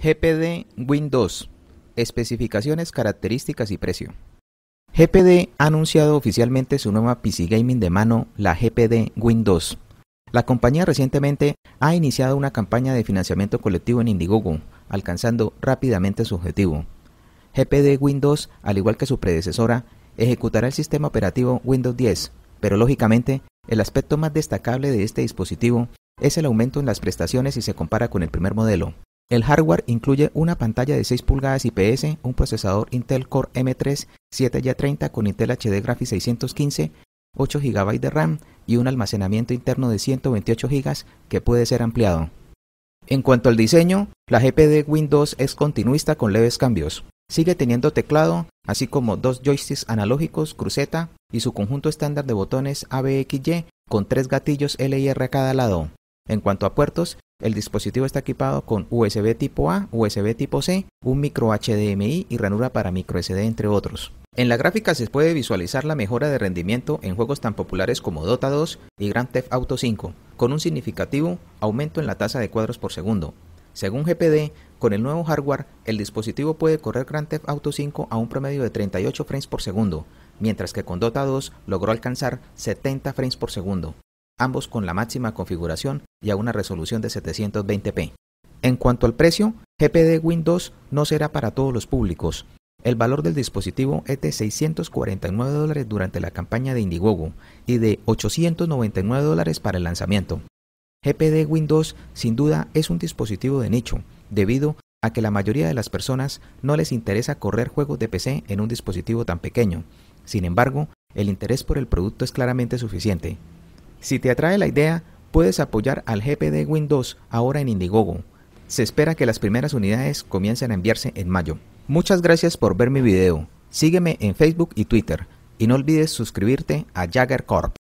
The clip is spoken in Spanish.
GPD Windows. Especificaciones, características y precio. GPD ha anunciado oficialmente su nueva PC Gaming de mano, la GPD Windows. La compañía recientemente ha iniciado una campaña de financiamiento colectivo en Indiegogo, alcanzando rápidamente su objetivo. GPD Windows, al igual que su predecesora, ejecutará el sistema operativo Windows 10, pero lógicamente el aspecto más destacable de este dispositivo es el aumento en las prestaciones si se compara con el primer modelo, el hardware incluye una pantalla de 6 pulgadas IPS, un procesador Intel Core M3 7Y30 con Intel HD Graphics 615, 8 GB de RAM y un almacenamiento interno de 128 GB que puede ser ampliado. En cuanto al diseño, la GPD Windows es continuista con leves cambios. Sigue teniendo teclado, así como dos joysticks analógicos, cruceta y su conjunto estándar de botones ABXY con tres gatillos L a cada lado. En cuanto a puertos, el dispositivo está equipado con USB tipo A, USB tipo C, un micro HDMI y ranura para micro SD entre otros. En la gráfica se puede visualizar la mejora de rendimiento en juegos tan populares como Dota 2 y Grand Theft Auto 5, con un significativo aumento en la tasa de cuadros por segundo. Según GPD, con el nuevo hardware, el dispositivo puede correr Grand Theft Auto 5 a un promedio de 38 frames por segundo, mientras que con Dota 2 logró alcanzar 70 frames por segundo ambos con la máxima configuración y a una resolución de 720p. En cuanto al precio, GPD Windows no será para todos los públicos. El valor del dispositivo es de 649 durante la campaña de Indiegogo y de 899 para el lanzamiento. GPD Windows sin duda es un dispositivo de nicho, debido a que la mayoría de las personas no les interesa correr juegos de PC en un dispositivo tan pequeño. Sin embargo, el interés por el producto es claramente suficiente, si te atrae la idea, puedes apoyar al GPD Windows ahora en Indiegogo. Se espera que las primeras unidades comiencen a enviarse en mayo. Muchas gracias por ver mi video. Sígueme en Facebook y Twitter y no olvides suscribirte a Jagger Corp.